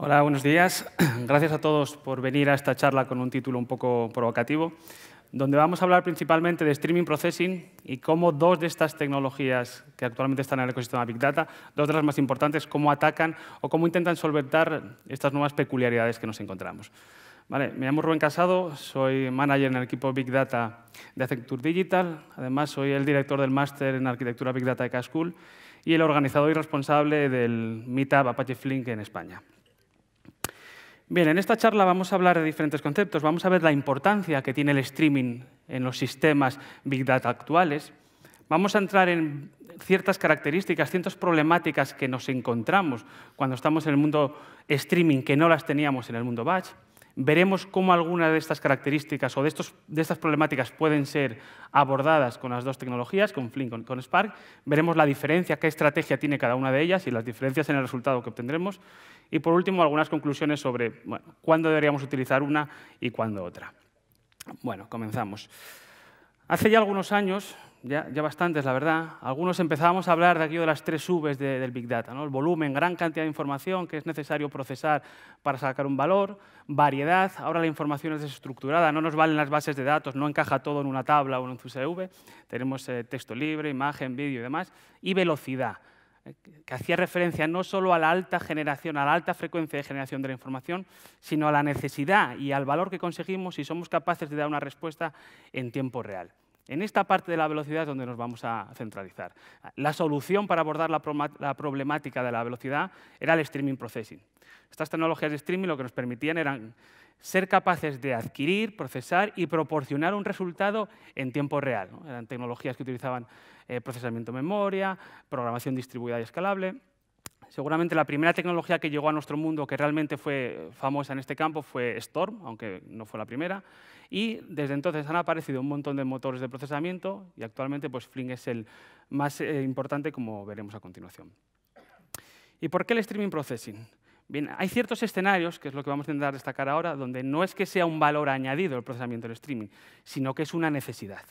Hola, buenos días. Gracias a todos por venir a esta charla con un título un poco provocativo, donde vamos a hablar principalmente de streaming processing y cómo dos de estas tecnologías que actualmente están en el ecosistema Big Data, dos de las más importantes, cómo atacan o cómo intentan solventar estas nuevas peculiaridades que nos encontramos. Vale, me llamo Rubén Casado, soy manager en el equipo Big Data de Accenture Digital, además soy el director del máster en arquitectura Big Data de Cascool y el organizador y responsable del Meetup Apache Flink en España. Bien, en esta charla vamos a hablar de diferentes conceptos. Vamos a ver la importancia que tiene el streaming en los sistemas Big Data actuales. Vamos a entrar en ciertas características, ciertas problemáticas que nos encontramos cuando estamos en el mundo streaming que no las teníamos en el mundo batch veremos cómo algunas de estas características o de, estas problemáticas pueden ser abordadas con las dos tecnologías, con Flink y con Spark. Veremos la diferencia, qué estrategia tiene cada una de ellas y las diferencias en el resultado que obtendremos. Y por último, algunas conclusiones sobre cuándo deberíamos utilizar una y cuándo otra. Bueno, comenzamos. Hace ya algunos años, ya, bastantes, la verdad. Algunos empezábamos a hablar de aquello de las tres Vs del Big Data, el volumen, gran cantidad de información que es necesario procesar para sacar un valor, variedad, ahora la información es desestructurada, no nos valen las bases de datos, no encaja todo en una tabla o en un CSV, tenemos eh, texto libre, imagen, vídeo y demás, y velocidad eh, que hacía referencia no solo a la alta generación, a la alta frecuencia de generación de la información, sino a la necesidad y al valor que conseguimos si somos capaces de dar una respuesta en tiempo real. En esta parte de la velocidad es donde nos vamos a centralizar. La solución para abordar la, problemática de la velocidad era el streaming processing. Estas tecnologías de streaming lo que nos permitían eran ser capaces de adquirir, procesar y proporcionar un resultado en tiempo real. Eran tecnologías que utilizaban eh, procesamiento de memoria, programación distribuida y escalable. Seguramente la primera tecnología que llegó a nuestro mundo que realmente fue famosa en este campo fue Storm, aunque no fue la primera, y desde entonces han aparecido un montón de motores de procesamiento y actualmente pues, Fling es el más eh, importante, como veremos a continuación. ¿Y por qué el streaming processing? Bien, hay ciertos escenarios, que es lo que vamos a intentar destacar ahora, donde no es que sea un valor añadido el procesamiento del streaming, sino que es una necesidad.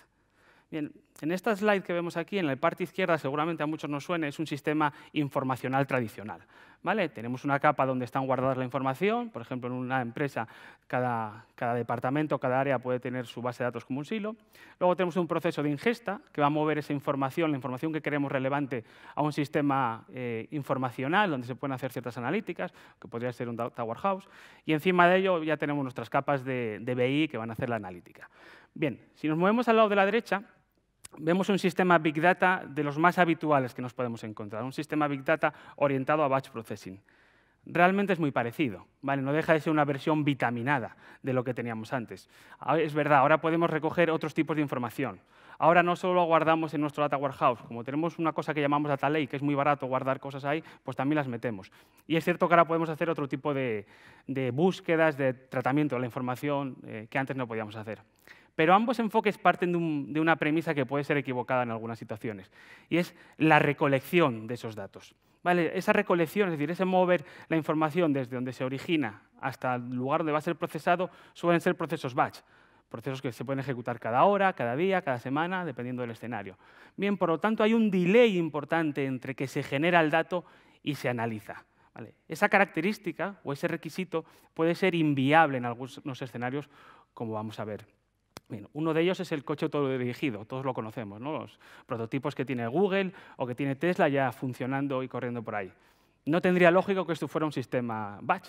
Bien, en esta slide que vemos aquí, en la parte izquierda, seguramente a muchos nos suene, es un sistema informacional tradicional. ¿vale? Tenemos una capa donde están guardadas la información, por ejemplo, en una empresa cada, cada departamento, cada área puede tener su base de datos como un silo. Luego tenemos un proceso de ingesta que va a mover esa información, la información que queremos relevante, a un sistema eh, informacional donde se pueden hacer ciertas analíticas, que podría ser un Tower House. Y encima de ello ya tenemos nuestras capas de, de BI que van a hacer la analítica. Bien, si nos movemos al lado de la derecha, vemos un sistema Big Data de los más habituales que nos podemos encontrar, un sistema Big Data orientado a batch processing. Realmente es muy parecido, ¿vale? no deja de ser una versión vitaminada de lo que teníamos antes. Ah, es verdad, ahora podemos recoger otros tipos de información. Ahora no solo guardamos en nuestro data warehouse, como tenemos una cosa que llamamos data lake, que es muy barato guardar cosas ahí, pues también las metemos. Y es cierto que ahora podemos hacer otro tipo de, de búsquedas, de tratamiento de la información eh, que antes no podíamos hacer. Pero ambos enfoques parten de, una premisa que puede ser equivocada en algunas situaciones, y es la recolección de esos datos. ¿Vale? Esa recolección, es decir, ese mover la información desde donde se origina hasta el lugar donde va a ser procesado, suelen ser procesos batch, procesos que se pueden ejecutar cada hora, cada día, cada semana, dependiendo del escenario. Bien, por lo tanto, hay un delay importante entre que se genera el dato y se analiza. Esa característica o ese requisito puede ser inviable en algunos escenarios, como vamos a ver uno de ellos es el coche todo dirigido, todos lo conocemos, los prototipos que tiene Google o que tiene Tesla ya funcionando y corriendo por ahí. No tendría lógico que esto fuera un sistema batch.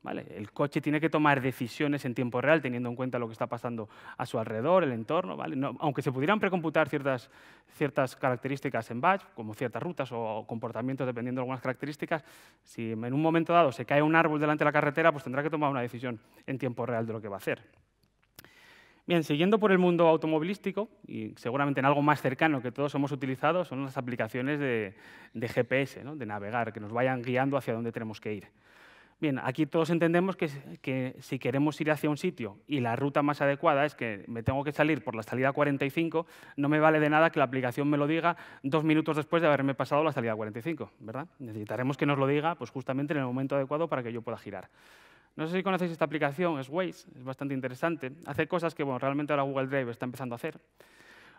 ¿vale? El coche tiene que tomar decisiones en tiempo real, teniendo en cuenta lo que está pasando a su alrededor, el entorno. aunque se pudieran precomputar ciertas, ciertas características en batch, como ciertas rutas o comportamientos dependiendo de algunas características, si en un momento dado se cae un árbol delante de la carretera, pues tendrá que tomar una decisión en tiempo real de lo que va a hacer. Bien, siguiendo por el mundo automovilístico, y seguramente en algo más cercano que todos hemos utilizado, son las aplicaciones de, GPS, de navegar, que nos vayan guiando hacia dónde tenemos que ir. Bien, aquí todos entendemos que, que, si queremos ir hacia un sitio y la ruta más adecuada es que me tengo que salir por la salida 45, no me vale de nada que la aplicación me lo diga dos minutos después de haberme pasado la salida 45, ¿verdad? Necesitaremos que nos lo diga pues, justamente en el momento adecuado para que yo pueda girar. No sé si conocéis esta aplicación, es Waze, es bastante interesante. Hace cosas que bueno, realmente ahora Google Drive está empezando a hacer.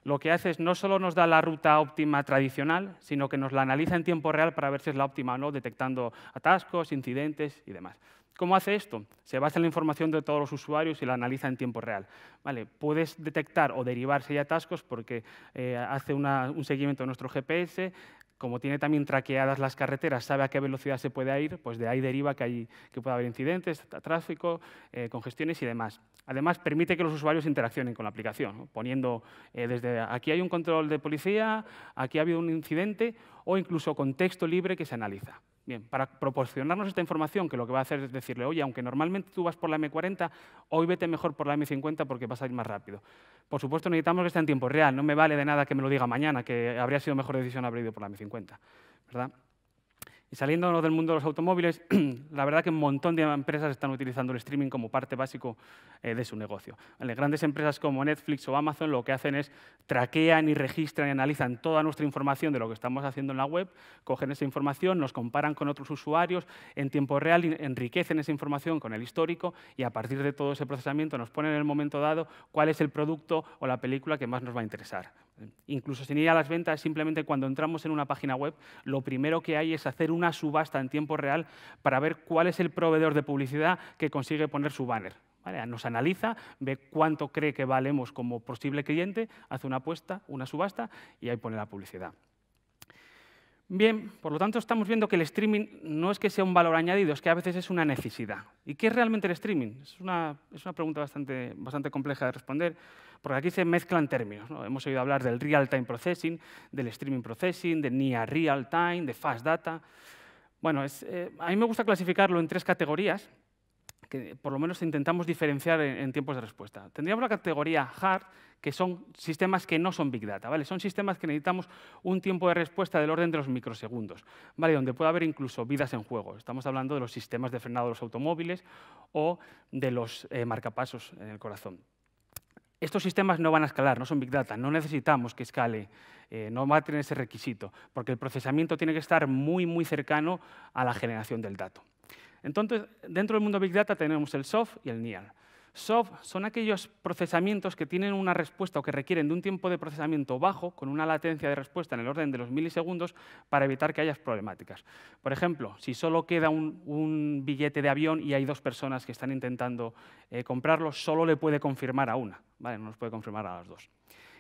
Lo que hace es no solo nos da la ruta óptima tradicional, sino que nos la analiza en tiempo real para ver si es la óptima o no, detectando atascos, incidentes y demás. ¿Cómo hace esto? Se basa en la información de todos los usuarios y la analiza en tiempo real. Vale, puedes detectar o derivar si hay atascos porque eh, hace un seguimiento de nuestro GPS, como tiene también traqueadas las carreteras, sabe a qué velocidad se puede ir, pues de ahí deriva que, hay, que puede haber incidentes, tráfico, eh, congestiones y demás. Además, permite que los usuarios interaccionen con la aplicación, poniendo eh, desde aquí hay un control de policía, aquí ha habido un incidente, o incluso contexto libre que se analiza. Bien, para proporcionarnos esta información, que lo que va a hacer es decirle, oye, aunque normalmente tú vas por la M40, hoy vete mejor por la M50 porque vas a ir más rápido. Por supuesto, necesitamos que esté en tiempo real, no me vale de nada que me lo diga mañana, que habría sido mejor decisión haber ido por la M50. ¿verdad? Y saliéndonos del mundo de los automóviles, la verdad que un montón de empresas están utilizando el streaming como parte básico eh, de su negocio. grandes empresas como Netflix o Amazon lo que hacen es traquean y registran y analizan toda nuestra información de lo que estamos haciendo en la web, cogen esa información, nos comparan con otros usuarios en tiempo real, enriquecen esa información con el histórico y a partir de todo ese procesamiento nos ponen en el momento dado cuál es el producto o la película que más nos va a interesar. Incluso sin ir a las ventas, simplemente cuando entramos en una página web, lo primero que hay es hacer una subasta en tiempo real para ver cuál es el proveedor de publicidad que consigue poner su banner. Nos analiza, ve cuánto cree que valemos como posible cliente, hace una apuesta, una subasta y ahí pone la publicidad. Bien, por lo tanto estamos viendo que el streaming no es que sea un valor añadido, es que a veces es una necesidad. ¿Y qué es realmente el streaming? Es una, es una pregunta bastante, bastante compleja de responder. Porque aquí se mezclan términos. Hemos oído hablar del real-time processing, del streaming processing, de near real-time, de fast data. Bueno, eh, a mí me gusta clasificarlo en tres categorías que por lo menos intentamos diferenciar en, tiempos de respuesta. Tendríamos la categoría hard, que son sistemas que no son big data, ¿vale? Son sistemas que necesitamos un tiempo de respuesta del orden de los microsegundos, ¿vale? Donde puede haber incluso vidas en juego. Estamos hablando de los sistemas de frenado de los automóviles o de los eh, marcapasos en el corazón. Estos sistemas no van a escalar, no son Big Data, no necesitamos que escale, eh, no va a tener ese requisito, porque el procesamiento tiene que estar muy, muy cercano a la generación del dato. Entonces, dentro del mundo Big Data tenemos el soft y el nial SOF son aquellos procesamientos que tienen una respuesta o que requieren de un tiempo de procesamiento bajo, con una latencia de respuesta en el orden de los milisegundos, para evitar que haya problemáticas. Por ejemplo, si solo queda un, billete de avión y hay dos personas que están intentando eh, comprarlo, solo le puede confirmar a una, no nos puede confirmar a las dos.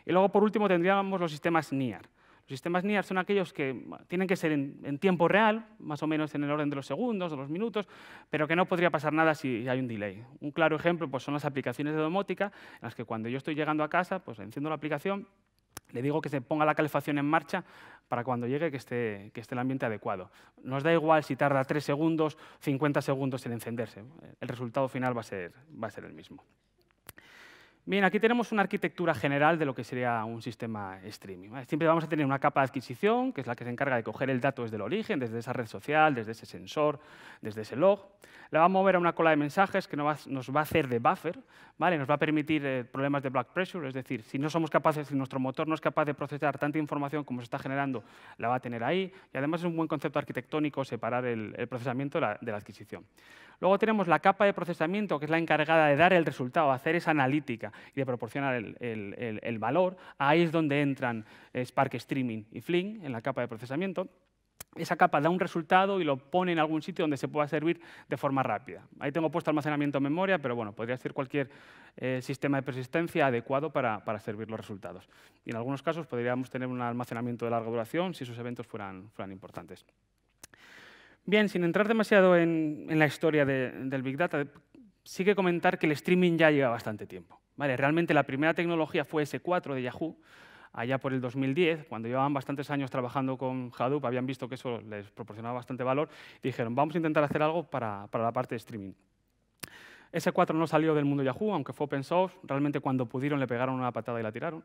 Y luego, por último, tendríamos los sistemas NIAR. Los sistemas NIAR son aquellos que tienen que ser en, tiempo real, más o menos en el orden de los segundos, de los minutos, pero que no podría pasar nada si hay un delay. Un claro ejemplo pues, son las aplicaciones de domótica, en las que cuando yo estoy llegando a casa, pues enciendo la aplicación, le digo que se ponga la calefacción en marcha para cuando llegue que esté, el ambiente adecuado. Nos da igual si tarda 3 segundos, 50 segundos en encenderse. El resultado final va ser, va a ser el mismo. Bien, aquí tenemos una arquitectura general de lo que sería un sistema streaming. Siempre vamos a tener una capa de adquisición, que es la que se encarga de coger el dato desde el origen, desde esa red social, desde ese sensor, desde ese log. La va a mover a una cola de mensajes que nos va a hacer de buffer, ¿vale? nos va a permitir eh, problemas de black pressure, es decir, si no somos capaces, si nuestro motor no es capaz de procesar tanta información como se está generando, la va a tener ahí. Y además es un buen concepto arquitectónico separar el, procesamiento de la, adquisición. Luego tenemos la capa de procesamiento, que es la encargada de dar el resultado, hacer esa analítica y de proporcionar el, el valor. Ahí es donde entran eh, Spark Streaming y Flink, en la capa de procesamiento esa capa da un resultado y lo pone en algún sitio donde se pueda servir de forma rápida. Ahí tengo puesto almacenamiento en memoria, pero bueno, podría ser cualquier eh, sistema de persistencia adecuado para, servir los resultados. Y en algunos casos podríamos tener un almacenamiento de larga duración si esos eventos fueran, fueran importantes. Bien, sin entrar demasiado en, la historia del Big Data, sí que comentar que el streaming ya lleva bastante tiempo. Vale, realmente la primera tecnología fue S4 de Yahoo, allá por el 2010, cuando llevaban bastantes años trabajando con Hadoop, habían visto que eso les proporcionaba bastante valor, dijeron, vamos a intentar hacer algo para, la parte de streaming. S4 no salió del mundo Yahoo, aunque fue open source, realmente cuando pudieron le pegaron una patada y la tiraron.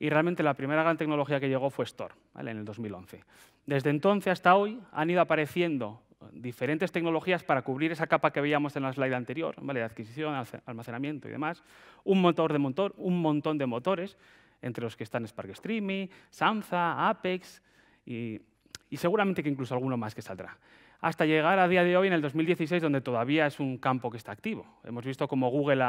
Y realmente la primera gran tecnología que llegó fue Store, en el 2011. Desde entonces hasta hoy han ido apareciendo diferentes tecnologías para cubrir esa capa que veíamos en la slide anterior, ¿vale? de adquisición, almacenamiento y demás, un motor de motor, un montón de motores, entre los que están Spark Streaming, Samza, Apex y, seguramente que incluso alguno más que saldrá. Hasta llegar a día de hoy, en el 2016, donde todavía es un campo que está activo. Hemos visto cómo Google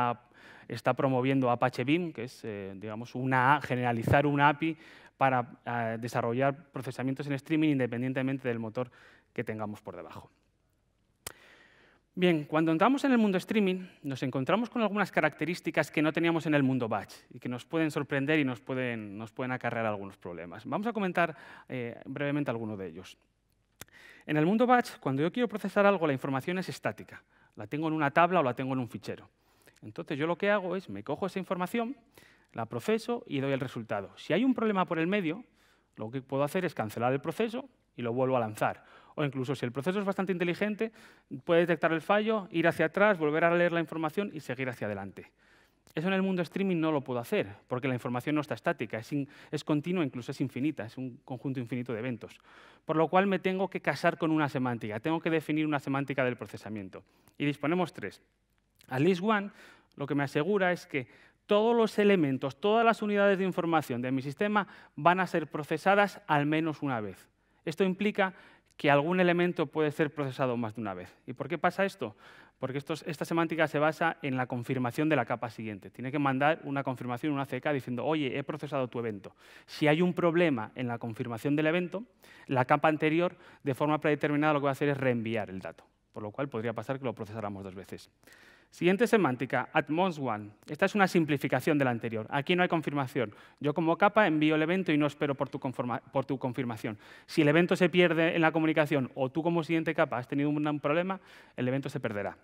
está promoviendo Apache Beam, que es eh, digamos, una, generalizar una API para eh, desarrollar procesamientos en streaming independientemente del motor que tengamos por debajo. Bien, cuando entramos en el mundo streaming, nos encontramos con algunas características que no teníamos en el mundo batch y que nos pueden sorprender y nos pueden, acarrear algunos problemas. Vamos a comentar eh, brevemente algunos de ellos. En el mundo batch, cuando yo quiero procesar algo, la información es estática. La tengo en una tabla o la tengo en un fichero. Entonces yo lo que hago es, me cojo esa información, la proceso y doy el resultado. Si hay un problema por el medio, lo que puedo hacer es cancelar el proceso y lo vuelvo a lanzar o incluso si el proceso es bastante inteligente, puede detectar el fallo, ir hacia atrás, volver a leer la información y seguir hacia adelante. Eso en el mundo streaming no lo puedo hacer, porque la información no está estática, es, continua, incluso es infinita, es un conjunto infinito de eventos. Por lo cual me tengo que casar con una semántica, tengo que definir una semántica del procesamiento. Y disponemos tres. At least one lo que me asegura es que todos los elementos, todas las unidades de información de mi sistema van a ser procesadas al menos una vez. Esto implica que algún elemento puede ser procesado más de una vez. ¿Y por qué pasa esto? Porque esta semántica se basa en la confirmación de la capa siguiente. Tiene que mandar una confirmación, una CK, diciendo, oye, he procesado tu evento. Si hay un problema en la confirmación del evento, la capa anterior, de forma predeterminada, lo que va a hacer es reenviar el dato. Por lo cual podría pasar que lo procesáramos dos veces. Siguiente semántica, at most one. Esta es una simplificación de la anterior. Aquí no hay confirmación. Yo como capa envío el evento y no espero por tu, confirmación. Si el evento se pierde en la comunicación o tú como siguiente capa has tenido un problema, el evento se perderá.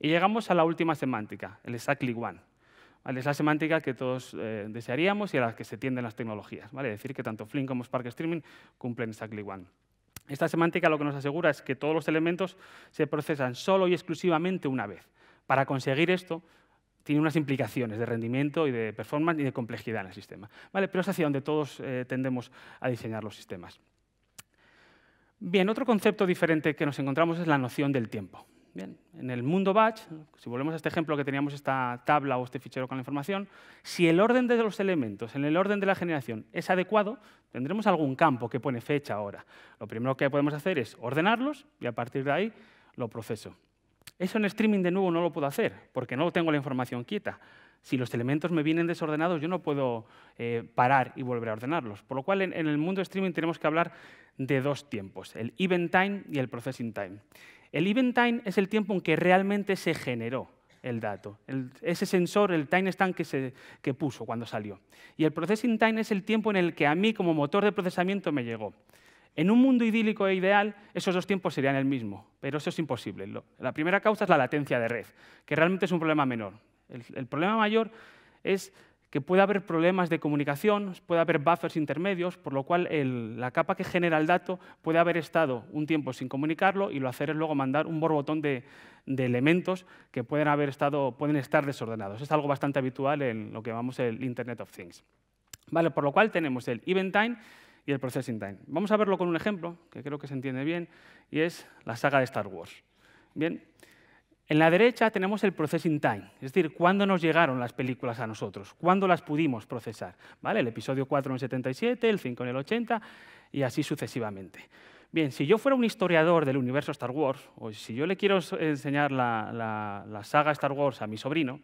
Y llegamos a la última semántica, el exactly one. Es la semántica que todos eh, desearíamos y a la que se tienden las tecnologías. Es Decir que tanto Flink como Spark Streaming cumplen exactly one. Esta semántica lo que nos asegura es que todos los elementos se procesan solo y exclusivamente una vez. Para conseguir esto, tiene unas implicaciones de rendimiento y de performance y de complejidad en el sistema. ¿Vale? Pero es hacia donde todos eh, tendemos a diseñar los sistemas. Bien, otro concepto diferente que nos encontramos es la noción del tiempo. Bien, en el mundo batch, si volvemos a este ejemplo que teníamos esta tabla o este fichero con la información, si el orden de los elementos en el orden de la generación es adecuado, tendremos algún campo que pone fecha, hora. Lo primero que podemos hacer es ordenarlos y a partir de ahí lo proceso. Eso en streaming de nuevo no lo puedo hacer, porque no tengo la información quieta. Si los elementos me vienen desordenados, yo no puedo eh, parar y volver a ordenarlos. Por lo cual, en, el mundo de streaming tenemos que hablar de dos tiempos, el event time y el processing time. El event time es el tiempo en que realmente se generó el dato, ese sensor, el time que, que puso cuando salió. Y el processing time es el tiempo en el que a mí como motor de procesamiento me llegó. En un mundo idílico e ideal, esos dos tiempos serían el mismo, pero eso es imposible. La primera causa es la latencia de red, que realmente es un problema menor. El, problema mayor es que puede haber problemas de comunicación, puede haber buffers intermedios, por lo cual la capa que genera el dato puede haber estado un tiempo sin comunicarlo y lo hacer es luego mandar un borbotón de, elementos que pueden, haber estado, pueden estar desordenados. Es algo bastante habitual en lo que llamamos el Internet of Things. Vale, por lo cual tenemos el event time y el processing time. Vamos a verlo con un ejemplo que creo que se entiende bien y es la saga de Star Wars. Bien, en la derecha tenemos el processing time, es decir, cuándo nos llegaron las películas a nosotros, cuándo las pudimos procesar. ¿vale? El episodio 4 en el 77, el 5 en el 80 y así sucesivamente. Bien, si yo fuera un historiador del universo Star Wars, o si yo le quiero enseñar la, la saga Star Wars a mi sobrino,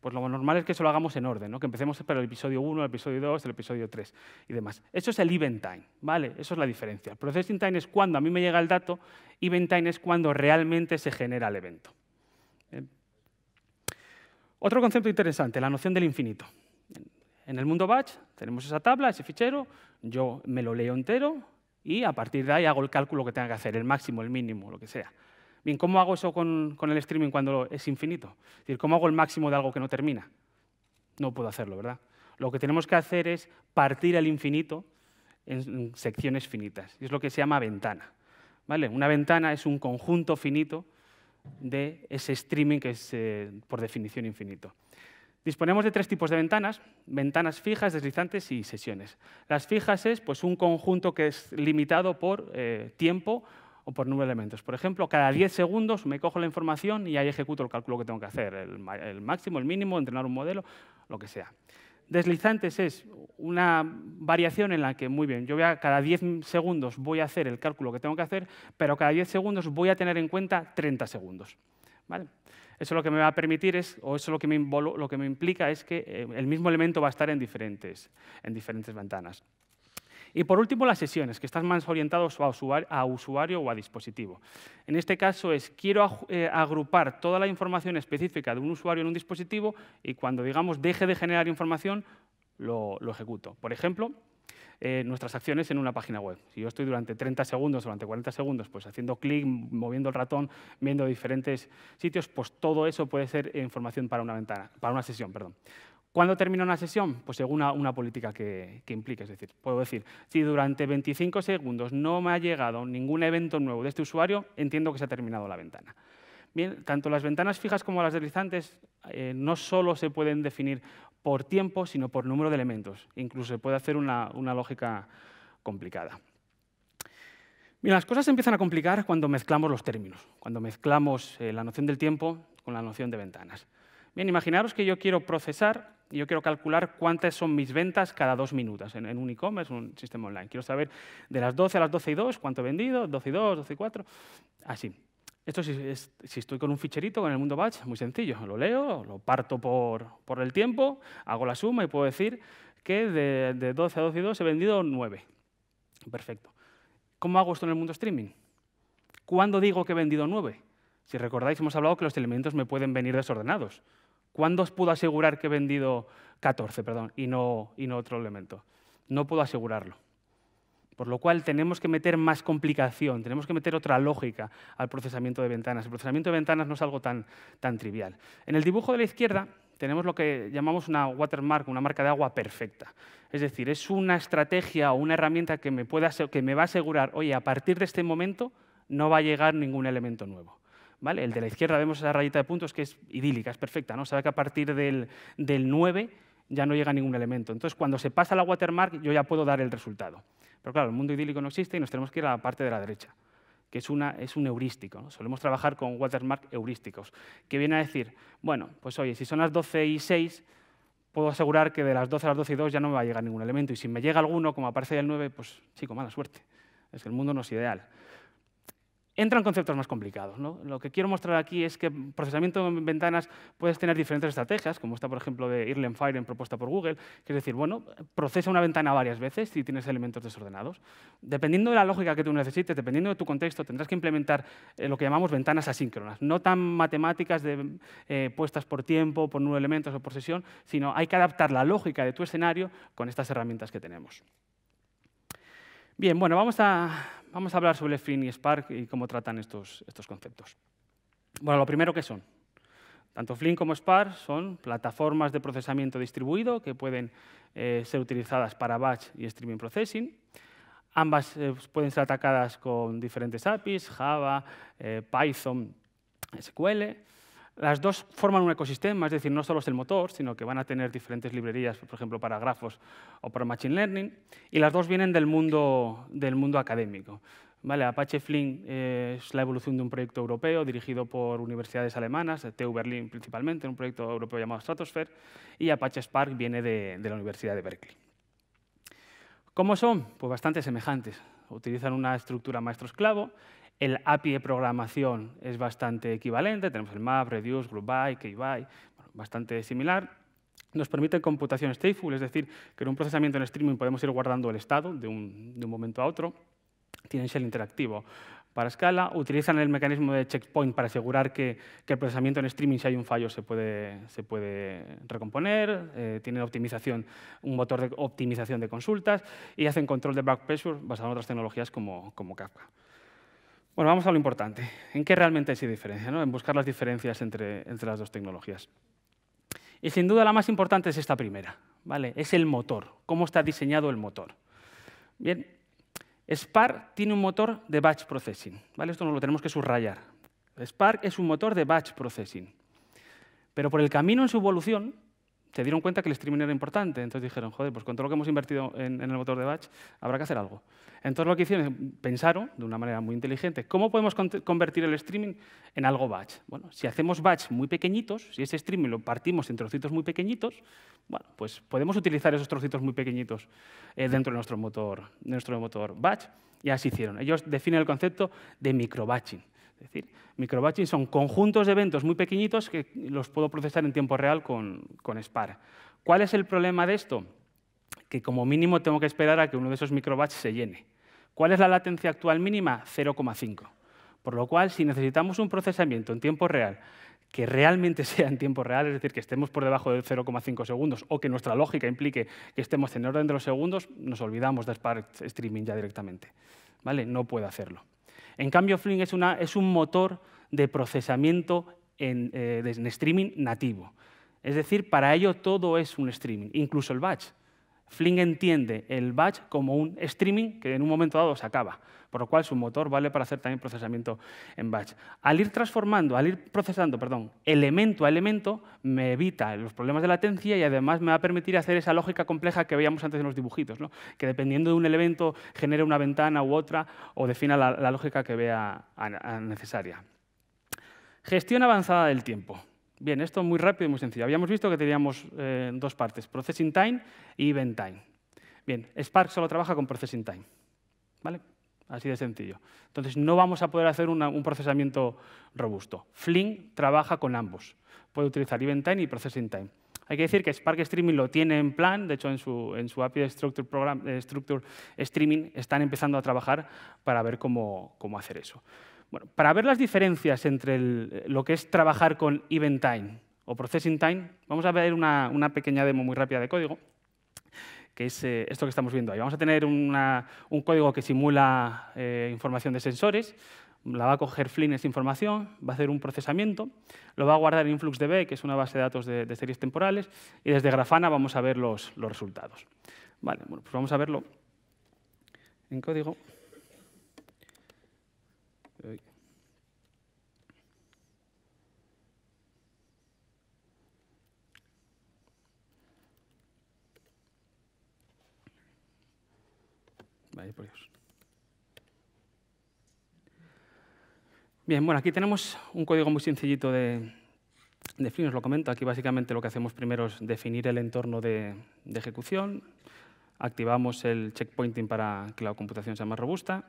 pues lo normal es que eso lo hagamos en orden, que empecemos por el episodio 1, el episodio 2, el episodio 3 y demás. Eso es el event time, ¿vale? Eso es la diferencia. El processing time es cuando a mí me llega el dato, event time es cuando realmente se genera el evento. Otro concepto interesante, la noción del infinito. En el mundo batch tenemos esa tabla, ese fichero, yo me lo leo entero y a partir de ahí hago el cálculo que tenga que hacer, el máximo, el mínimo, lo que sea. ¿cómo hago eso con, el streaming cuando es infinito? ¿cómo hago el máximo de algo que no termina? No puedo hacerlo, ¿verdad? Lo que tenemos que hacer es partir el infinito en secciones finitas. Y es lo que se llama ventana. ¿Vale? Una ventana es un conjunto finito de ese streaming que es, eh, por definición, infinito. Disponemos de tres tipos de ventanas, ventanas fijas, deslizantes y sesiones. Las fijas es pues, un conjunto que es limitado por eh, tiempo por número elementos. Por ejemplo, cada 10 segundos me cojo la información y ahí ejecuto el cálculo que tengo que hacer, el, máximo, el mínimo, entrenar un modelo, lo que sea. Deslizantes es una variación en la que, muy bien, yo voy a, cada 10 segundos voy a hacer el cálculo que tengo que hacer, pero cada 10 segundos voy a tener en cuenta 30 segundos. ¿Vale? Eso lo que me va a permitir es, o eso lo que me, lo que me implica es que eh, el mismo elemento va a estar en diferentes, en diferentes ventanas. Y por último, las sesiones, que están más orientados a usuario, o a dispositivo. En este caso es, quiero eh, agrupar toda la información específica de un usuario en un dispositivo y cuando, digamos, deje de generar información, lo, ejecuto. Por ejemplo, eh, nuestras acciones en una página web. Si yo estoy durante 30 segundos, durante 40 segundos, pues haciendo clic, moviendo el ratón, viendo diferentes sitios, pues todo eso puede ser información para una ventana, para una sesión, perdón. ¿Cuándo termina una sesión? Pues según una, política que, que, implique. Es decir, puedo decir, si durante 25 segundos no me ha llegado ningún evento nuevo de este usuario, entiendo que se ha terminado la ventana. Bien, tanto las ventanas fijas como las deslizantes eh, no solo se pueden definir por tiempo, sino por número de elementos. Incluso se puede hacer una, lógica complicada. Bien, las cosas empiezan a complicar cuando mezclamos los términos, cuando mezclamos eh, la noción del tiempo con la noción de ventanas. Bien, imaginaros que yo quiero procesar yo quiero calcular cuántas son mis ventas cada dos minutos en, un e-commerce, un sistema online. Quiero saber de las 12 a las 12 y 2 cuánto he vendido, 12 y 2, 12 y 4, así. Esto si, estoy con un ficherito con el mundo batch, muy sencillo. Lo leo, lo parto por, el tiempo, hago la suma y puedo decir que de, de 12 a 12 y 2 he vendido 9. Perfecto. ¿Cómo hago esto en el mundo streaming? ¿Cuándo digo que he vendido 9? Si recordáis, hemos hablado que los elementos me pueden venir desordenados. ¿Cuándo os puedo asegurar que he vendido 14, perdón, y no, y no otro elemento? No puedo asegurarlo. Por lo cual tenemos que meter más complicación, tenemos que meter otra lógica al procesamiento de ventanas. El procesamiento de ventanas no es algo tan, tan trivial. En el dibujo de la izquierda tenemos lo que llamamos una watermark, una marca de agua perfecta. Es decir, es una estrategia o una herramienta que me, que me va a asegurar, oye, a partir de este momento no va a llegar ningún elemento nuevo. El de la izquierda vemos esa rayita de puntos que es idílica, es perfecta, ¿no? Sabe que a partir del, 9 ya no llega ningún elemento. Entonces, cuando se pasa la watermark, yo ya puedo dar el resultado. Pero claro, el mundo idílico no existe y nos tenemos que ir a la parte de la derecha, que es, un heurístico. Solemos trabajar con watermark heurísticos, que viene a decir, bueno, pues oye, si son las 12 y 6, puedo asegurar que de las 12 a las 12 y 2 ya no me va a llegar ningún elemento. Y si me llega alguno, como aparece el 9, pues chico, mala suerte. Es que el mundo no es ideal entran conceptos más complicados. Lo que quiero mostrar aquí es que procesamiento en ventanas puedes tener diferentes estrategias, como está por ejemplo, de Irlen en propuesta por Google, que es decir, bueno, procesa una ventana varias veces si tienes elementos desordenados. Dependiendo de la lógica que tú necesites, dependiendo de tu contexto, tendrás que implementar eh, lo que llamamos ventanas asíncronas, no tan matemáticas de, eh, puestas por tiempo, por de elementos o por sesión, sino hay que adaptar la lógica de tu escenario con estas herramientas que tenemos. Bien, bueno, vamos a vamos a hablar sobre Flink y Spark y cómo tratan estos, estos conceptos. Bueno, lo primero que son. Tanto Flink como Spark son plataformas de procesamiento distribuido que pueden eh, ser utilizadas para batch y streaming processing. Ambas eh, pues, pueden ser atacadas con diferentes APIs, Java, eh, Python, SQL. Las dos forman un ecosistema, es decir, no solo es el motor, sino que van a tener diferentes librerías, por ejemplo, para grafos o para Machine Learning, y las dos vienen del mundo, del mundo académico. Vale, Apache Flink eh, es la evolución de un proyecto europeo dirigido por universidades alemanas, eh, TU Berlin principalmente, un proyecto europeo llamado Stratosphere, y Apache Spark viene de, de la Universidad de Berkeley. ¿Cómo son? Pues bastante semejantes. Utilizan una estructura maestro-esclavo el API de programación es bastante equivalente, tenemos el map, reduce, group by, key by, bastante similar. Nos permite computación stateful, es decir, que en un procesamiento en streaming podemos ir guardando el estado de un, momento a otro. Tienen shell interactivo para escala, utilizan el mecanismo de checkpoint para asegurar que, el procesamiento en streaming, si hay un fallo, se puede, recomponer, eh, tienen optimización, un motor de optimización de consultas y hacen control de back pressure basado en otras tecnologías como Kafka. Bueno, vamos a lo importante. ¿En qué realmente hay diferencia? En buscar las diferencias entre, las dos tecnologías. Y sin duda la más importante es esta primera, ¿vale? Es el motor, cómo está diseñado el motor. Bien, Spark tiene un motor de batch processing, ¿vale? Esto nos lo tenemos que subrayar. Spark es un motor de batch processing. Pero por el camino en su evolución, se dieron cuenta que el streaming era importante. Entonces dijeron, joder, pues con todo lo que hemos invertido en, el motor de batch, habrá que hacer algo. Entonces lo que hicieron es, pensaron, de una manera muy inteligente, ¿cómo podemos convertir el streaming en algo batch? Bueno, si hacemos batch muy pequeñitos, si ese streaming lo partimos en trocitos muy pequeñitos, bueno, pues podemos utilizar esos trocitos muy pequeñitos eh, dentro de nuestro, motor, de nuestro motor batch. Y así hicieron. Ellos definen el concepto de microbatching. Es decir, microbatching son conjuntos de eventos muy pequeñitos que los puedo procesar en tiempo real con, con Spark. ¿Cuál es el problema de esto? Que como mínimo tengo que esperar a que uno de esos microbatches se llene. ¿Cuál es la latencia actual mínima? 0,5. Por lo cual, si necesitamos un procesamiento en tiempo real que realmente sea en tiempo real, es decir, que estemos por debajo de 0,5 segundos o que nuestra lógica implique que estemos en orden de los segundos, nos olvidamos de Spark Streaming ya directamente. ¿Vale? No puede hacerlo. En cambio, Flink es, una, es un motor de procesamiento eh, en streaming nativo. Es decir, para ello todo es un streaming, incluso el batch. Flink entiende el batch como un streaming que en un momento dado se acaba, por lo cual su motor vale para hacer también procesamiento en batch. Al ir transformando, al ir procesando, perdón, elemento a elemento, me evita los problemas de latencia y además me va a permitir hacer esa lógica compleja que veíamos antes en los dibujitos, que dependiendo de un elemento genere una ventana u otra o defina la, lógica que vea necesaria. Gestión avanzada del tiempo. Bien, esto muy rápido y muy sencillo. Habíamos visto que teníamos eh, dos partes, Processing Time y Event Time. Bien, Spark solo trabaja con Processing Time. ¿Vale? Así de sencillo. Entonces, no vamos a poder hacer un procesamiento robusto. Flink trabaja con ambos. Puede utilizar Event Time y Processing Time. Hay que decir que Spark Streaming lo tiene en plan, de hecho en su, API de Structure, Streaming están empezando a trabajar para ver cómo hacer eso. Bueno, para ver las diferencias entre lo que es trabajar con event time o processing time, vamos a ver una, pequeña demo muy rápida de código, que es eh, esto que estamos viendo ahí. Vamos a tener un código que simula eh, información de sensores, la va a coger Flynn esa información, va a hacer un procesamiento, lo va a guardar en InfluxDB, que es una base de datos de, series temporales, y desde Grafana vamos a ver los, los resultados. Vale, bueno, pues vamos a verlo en código por Dios. Bien, bueno, aquí tenemos un código muy sencillito de, de os lo comento. Aquí básicamente lo que hacemos primero es definir el entorno de, de ejecución, activamos el checkpointing para que la computación sea más robusta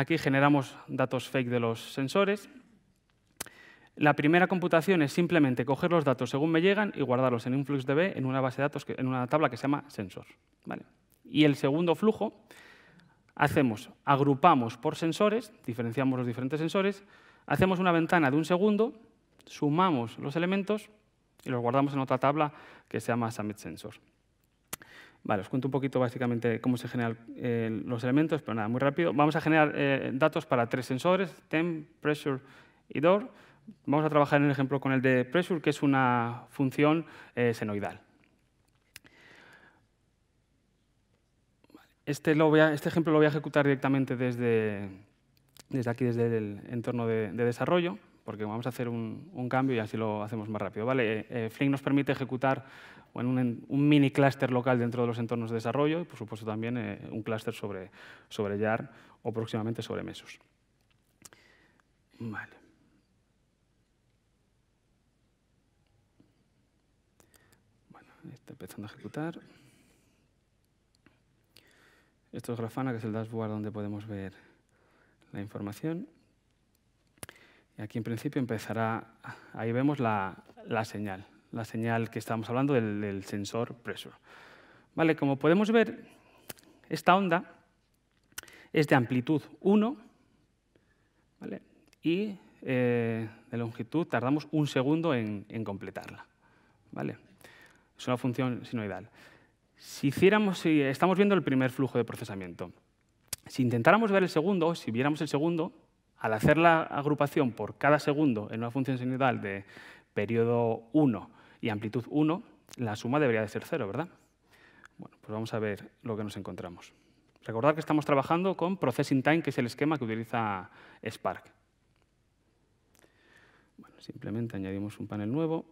Aquí generamos datos fake de los sensores. La primera computación es simplemente coger los datos según me llegan y guardarlos en un B en una base de datos, en una tabla que se llama sensor. Y el segundo flujo hacemos, agrupamos por sensores, diferenciamos los diferentes sensores, hacemos una ventana de un segundo, sumamos los elementos y los guardamos en otra tabla que se llama Summit Sensor. Vale, os cuento un poquito básicamente cómo se generan eh, los elementos, pero nada, muy rápido. Vamos a generar eh, datos para tres sensores, TEM, pressure y door. Vamos a trabajar en el ejemplo con el de pressure, que es una función eh, senoidal. Este, este, ejemplo lo voy a ejecutar directamente desde, aquí, desde el entorno de, desarrollo porque vamos a hacer un, cambio y así lo hacemos más rápido. ¿vale? Flink nos permite ejecutar o en un, mini clúster local dentro de los entornos de desarrollo y, por supuesto, también eh, un clúster sobre, sobre YAR o próximamente sobre Mesos. Vale. Bueno, está empezando a ejecutar. Esto es Grafana, que es el dashboard donde podemos ver la información. Y aquí en principio empezará, ahí vemos la señal, la señal que estábamos hablando del, sensor pressure. Vale, como podemos ver, esta onda es de amplitud 1 y eh, de longitud tardamos un segundo en, completarla. ¿vale? Es una función sinoidal. Si, hiciéramos, si estamos viendo el primer flujo de procesamiento, si intentáramos ver el segundo, si viéramos el segundo, al hacer la agrupación por cada segundo en una función sinoidal de periodo 1 y amplitud 1, la suma debería de ser 0, ¿verdad? Bueno, pues vamos a ver lo que nos encontramos. Recordad que estamos trabajando con Processing Time, que es el esquema que utiliza Spark. Bueno, simplemente añadimos un panel nuevo.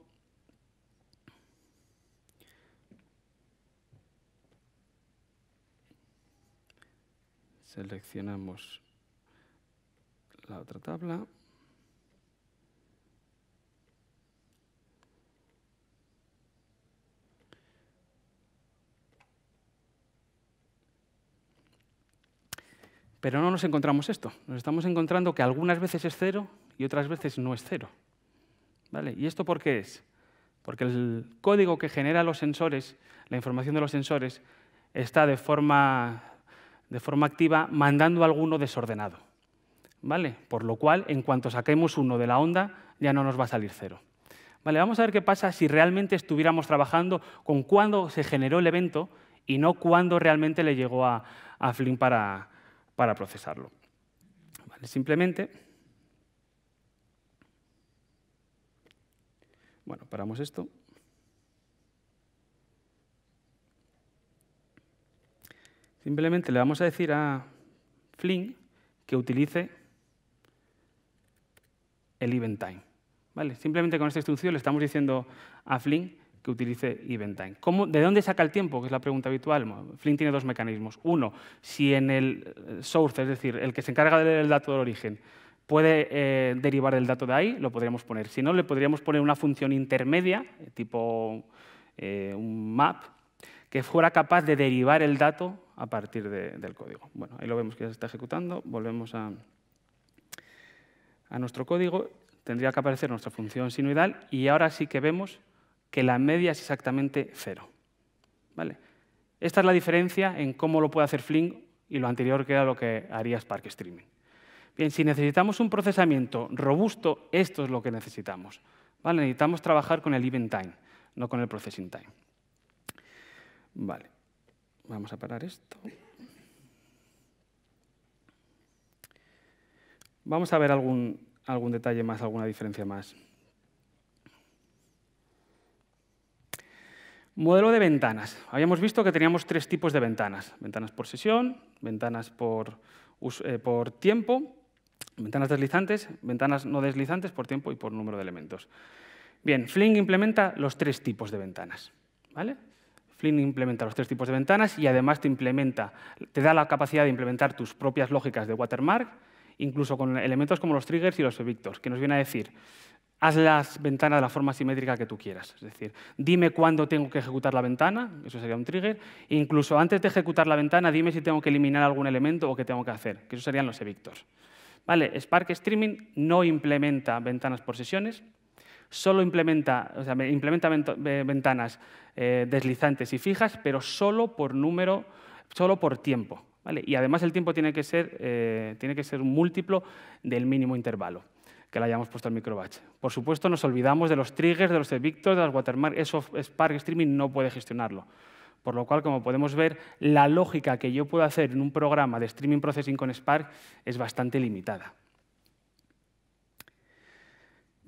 Seleccionamos la otra tabla. Pero no nos encontramos esto. Nos estamos encontrando que algunas veces es cero y otras veces no es cero. ¿Vale? ¿Y esto por qué es? Porque el código que genera los sensores, la información de los sensores, está de forma, de forma activa mandando alguno desordenado. ¿Vale? Por lo cual, en cuanto saquemos uno de la onda, ya no nos va a salir cero. Vale, vamos a ver qué pasa si realmente estuviéramos trabajando con cuándo se generó el evento y no cuándo realmente le llegó a, a para, para procesarlo. simplemente, bueno, paramos esto. Simplemente le vamos a decir a Flink que utilice el event time. ¿Vale? Simplemente con esta instrucción le estamos diciendo a Flink que utilice event time. ¿De dónde saca el tiempo? Que es la pregunta habitual. Flink tiene dos mecanismos. Uno, si en el eh, source, es decir, el que se encarga del dato del origen, puede eh, derivar el dato de ahí, lo podríamos poner. Si no, le podríamos poner una función intermedia, tipo eh, un map, que fuera capaz de derivar el dato a partir del código. Bueno, ahí lo vemos que ya se está ejecutando. Volvemos a, a nuestro código. Tendría que aparecer nuestra función sinoidal y ahora sí que vemos que la media es exactamente cero. ¿Vale? Esta es la diferencia en cómo lo puede hacer Flink y lo anterior que era lo que haría Spark Streaming. Bien, si necesitamos un procesamiento robusto, esto es lo que necesitamos. Necesitamos trabajar con el event time, no con el processing time. Vale, vamos a parar esto. Vamos a ver algún, algún detalle más, alguna diferencia más. Modelo de ventanas. Habíamos visto que teníamos tres tipos de ventanas. Ventanas por sesión, ventanas por, eh, por tiempo, ventanas deslizantes, ventanas no deslizantes por tiempo y por número de elementos. Bien, Fling implementa los tres tipos de ventanas. ¿vale? Fling implementa los tres tipos de ventanas y además te, implementa, te da la capacidad de implementar tus propias lógicas de watermark, incluso con elementos como los triggers y los evictors, que nos viene a decir, haz las ventanas de la forma simétrica que tú quieras. Es decir, dime cuándo tengo que ejecutar la ventana, eso sería un trigger. E incluso antes de ejecutar la ventana, dime si tengo que eliminar algún elemento o qué tengo que hacer, que eso serían los evictors. Vale, Spark Streaming no implementa ventanas por sesiones, solo implementa, o sea, implementa ventanas eh, deslizantes y fijas, pero solo por número, solo por tiempo. Y además el tiempo tiene que, ser, eh, tiene que ser un múltiplo del mínimo intervalo que le hayamos puesto al microbatch. Por supuesto, nos olvidamos de los triggers, de los evictos, de las watermarks. Eso Spark Streaming no puede gestionarlo. Por lo cual, como podemos ver, la lógica que yo puedo hacer en un programa de Streaming Processing con Spark es bastante limitada.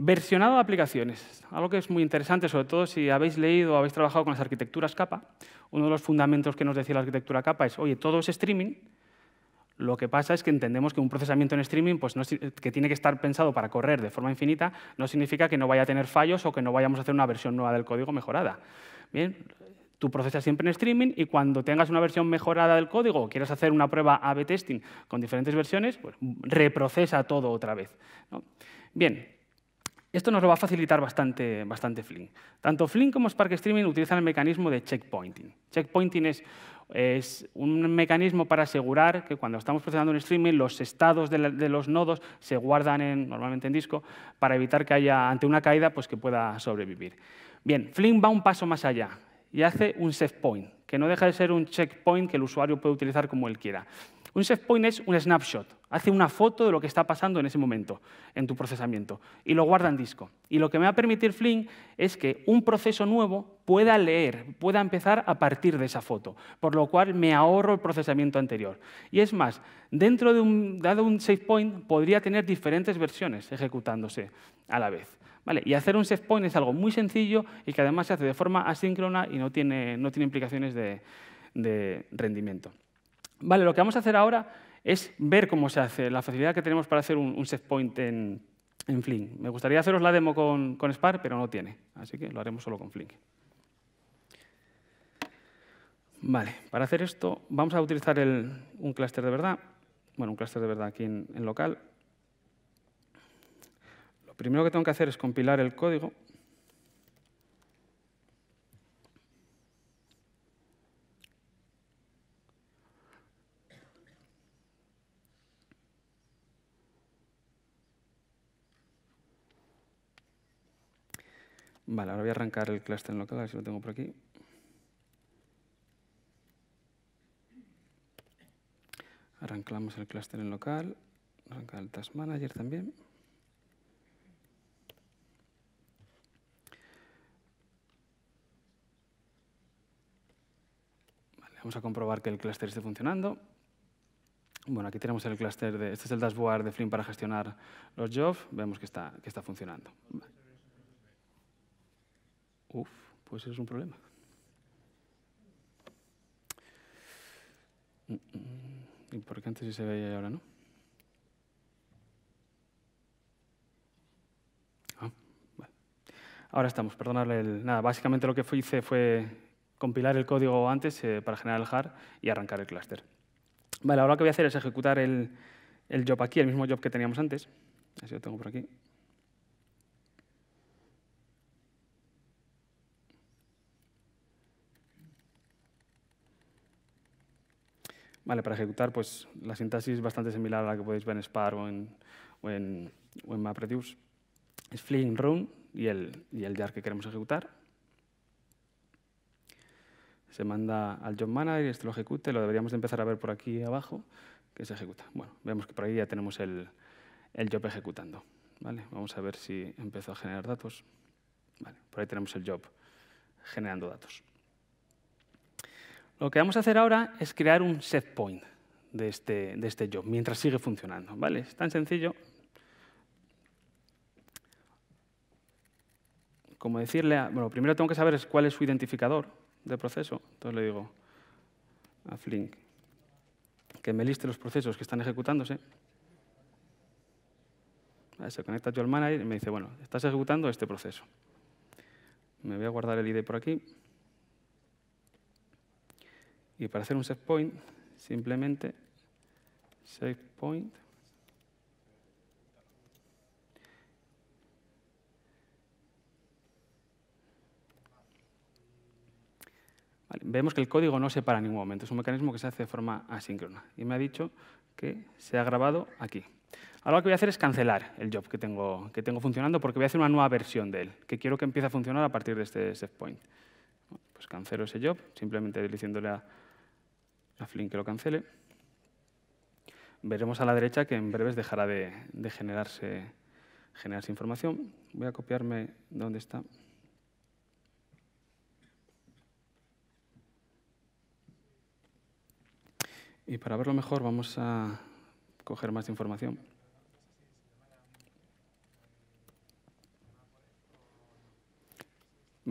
Versionado de aplicaciones, algo que es muy interesante, sobre todo si habéis leído o habéis trabajado con las arquitecturas capa. Uno de los fundamentos que nos decía la arquitectura capa es, oye, todo es streaming, lo que pasa es que entendemos que un procesamiento en streaming, pues que tiene que estar pensado para correr de forma infinita, no significa que no vaya a tener fallos o que no vayamos a hacer una versión nueva del código mejorada. Bien, tú procesas siempre en streaming y cuando tengas una versión mejorada del código o quieras hacer una prueba A-B testing con diferentes versiones, pues reprocesa todo otra vez. Bien, esto nos lo va a facilitar bastante, bastante Flink. Tanto Flink como Spark Streaming utilizan el mecanismo de checkpointing. Checkpointing es, un mecanismo para asegurar que cuando estamos procesando un streaming, los estados de, los nodos se guardan normalmente en disco para evitar que haya, ante una caída, pues que pueda sobrevivir. Bien, Flink va un paso más allá y hace un set point, que no deja de ser un checkpoint que el usuario puede utilizar como él quiera. Un set point es un snapshot, hace una foto de lo que está pasando en ese momento, en tu procesamiento, y lo guarda en disco. Y lo que me va a permitir Flink es que un proceso nuevo pueda leer, pueda empezar a partir de esa foto, por lo cual me ahorro el procesamiento anterior. Y es más, dentro de un, dado un point, podría tener diferentes versiones ejecutándose a la vez. ¿Vale? Y hacer un set point es algo muy sencillo y que además se hace de forma asíncrona y no tiene, implicaciones de rendimiento. Vale, lo que vamos a hacer ahora es ver cómo se hace, la facilidad que tenemos para hacer un, setpoint en, Flink. Me gustaría haceros la demo con, Spark, pero no tiene, así que lo haremos solo con Flink. Vale, para hacer esto vamos a utilizar el, un clúster de verdad, bueno, un clúster de verdad aquí en local. Lo primero que tengo que hacer es compilar el código Vale, ahora voy a arrancar el cluster en local, a si lo tengo por aquí. Arrancamos el cluster en local, arranca el Task Manager también. vamos a comprobar que el cluster esté funcionando. Bueno, aquí tenemos el cluster de... Este es el dashboard de Flink para gestionar los jobs. Vemos que está, está funcionando. Uf, pues es un problema. Mm, mm. antes se veía y ahora no? Ah, vale. Ahora estamos, perdonadle Nada, básicamente lo que hice fue compilar el código antes eh, para generar el jar y arrancar el clúster. Vale, ahora lo que voy a hacer es ejecutar el, el job aquí, el mismo job que teníamos antes. Así lo tengo por aquí. Vale, para ejecutar, pues la sintaxis es bastante similar a la que podéis ver en Spar o en, en, MapReduce. Es fling run y el, y el jar que queremos ejecutar. Se manda al job manager y este lo ejecute. Lo deberíamos empezar a ver por aquí abajo, que se ejecuta. Bueno, vemos que por ahí ya tenemos el, job ejecutando. Vale, vamos a ver si empezó a generar datos. Vale, por ahí tenemos el job generando datos. Lo que vamos a hacer ahora es crear un set point de este, de este job mientras sigue funcionando. ¿vale? Es tan sencillo como decirle a, Bueno, primero tengo que saber cuál es su identificador de proceso. Entonces le digo a Flink que me liste los procesos que están ejecutándose. Se conecta yo al manager y me dice, bueno, estás ejecutando este proceso. Me voy a guardar el ID por aquí. Y para hacer un set point, simplemente set vemos que el código no se para en ningún momento, es un mecanismo que se hace de forma asíncrona. Y me ha dicho que se ha grabado aquí. Ahora lo que voy a hacer es cancelar el job que tengo, que tengo funcionando porque voy a hacer una nueva versión de él, que quiero que empiece a funcionar a partir de este set point. Pues cancelo ese job, simplemente diciéndole a a que lo cancele. Veremos a la derecha que en breves dejará de, generarse, información. Voy a copiarme dónde está. Y para verlo mejor vamos a coger más información.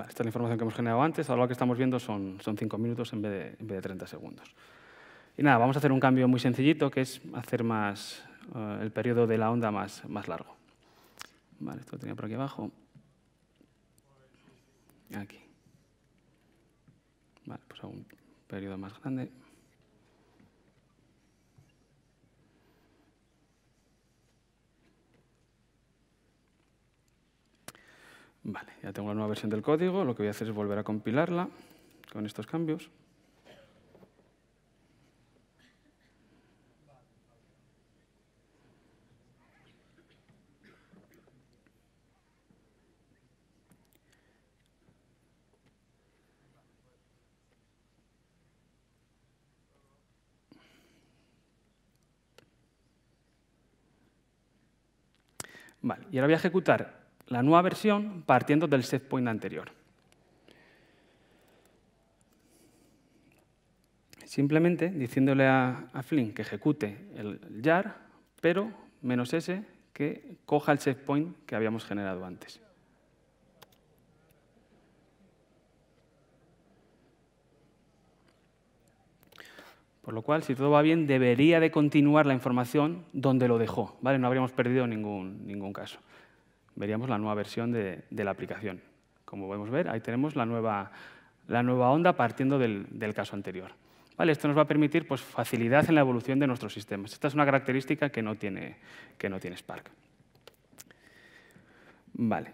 esta es la información que hemos generado antes. Ahora lo que estamos viendo son, cinco 5 minutos en vez, de, en vez de 30 segundos. Y nada, vamos a hacer un cambio muy sencillito, que es hacer más eh, el periodo de la onda más, largo. Vale, esto lo tenía por aquí abajo. Aquí. Vale, pues hago un periodo más grande. Vale, ya tengo la nueva versión del código, lo que voy a hacer es volver a compilarla con estos cambios. Y ahora voy a ejecutar la nueva versión partiendo del set anterior. Simplemente diciéndole a, Flynn Flink que ejecute el jar, pero menos ese que coja el set que habíamos generado antes. Por lo cual, si todo va bien, debería de continuar la información donde lo dejó. ¿vale? No habríamos perdido ningún, ningún caso. Veríamos la nueva versión de, la aplicación. Como podemos ver, ahí tenemos la nueva, la nueva onda partiendo del, del caso anterior. ¿Vale? Esto nos va a permitir pues, facilidad en la evolución de nuestros sistemas. Esta es una característica que no tiene, que no tiene Spark. Vale.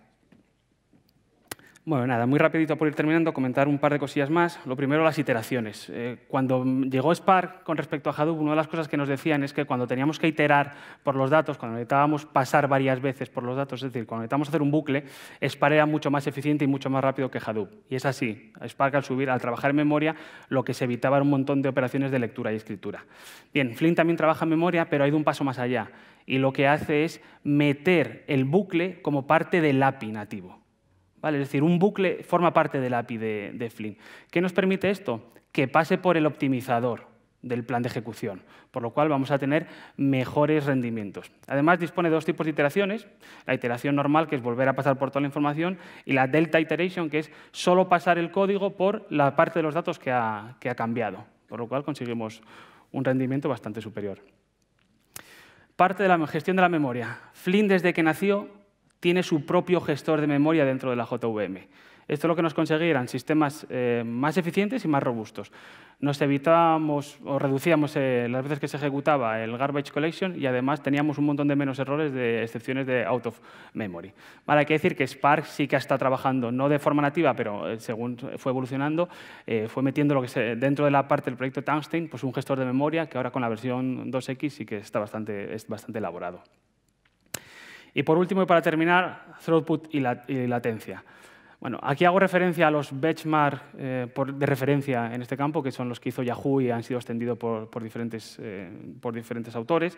Bueno, nada, muy rapidito por ir terminando, comentar un par de cosillas más. Lo primero, las iteraciones. Eh, cuando llegó Spark con respecto a Hadoop, una de las cosas que nos decían es que cuando teníamos que iterar por los datos, cuando necesitábamos pasar varias veces por los datos, es decir, cuando necesitábamos hacer un bucle, Spark era mucho más eficiente y mucho más rápido que Hadoop. Y es así. Spark al subir, al trabajar en memoria, lo que se evitaba era un montón de operaciones de lectura y escritura. Bien, flint también trabaja en memoria, pero ha ido un paso más allá. Y lo que hace es meter el bucle como parte del API nativo. Es decir, un bucle forma parte del API de, de ¿Qué nos permite esto? Que pase por el optimizador del plan de ejecución, por lo cual vamos a tener mejores rendimientos. Además, dispone de dos tipos de iteraciones, la iteración normal, que es volver a pasar por toda la información, y la delta iteration, que es solo pasar el código por la parte de los datos que ha, que ha cambiado, por lo cual conseguimos un rendimiento bastante superior. Parte de la gestión de la memoria. Flynn, desde que nació, tiene su propio gestor de memoria dentro de la JVM. Esto lo que nos conseguía eran sistemas eh, más eficientes y más robustos. Nos evitábamos o reducíamos eh, las veces que se ejecutaba el garbage collection y además teníamos un montón de menos errores de excepciones de out of memory. Vale, hay que decir que Spark sí que está trabajando, no de forma nativa, pero eh, según fue evolucionando, fue metiendo lo que dentro de la parte del proyecto Tungsten, pues un gestor de memoria que ahora con la versión 2X sí que está bastante, es bastante elaborado. Y por último, y para terminar, throughput y, latencia. Bueno, aquí hago referencia a los benchmark eh, de referencia en este campo, que son los que hizo Yahoo y han sido extendidos por, eh, diferentes, autores.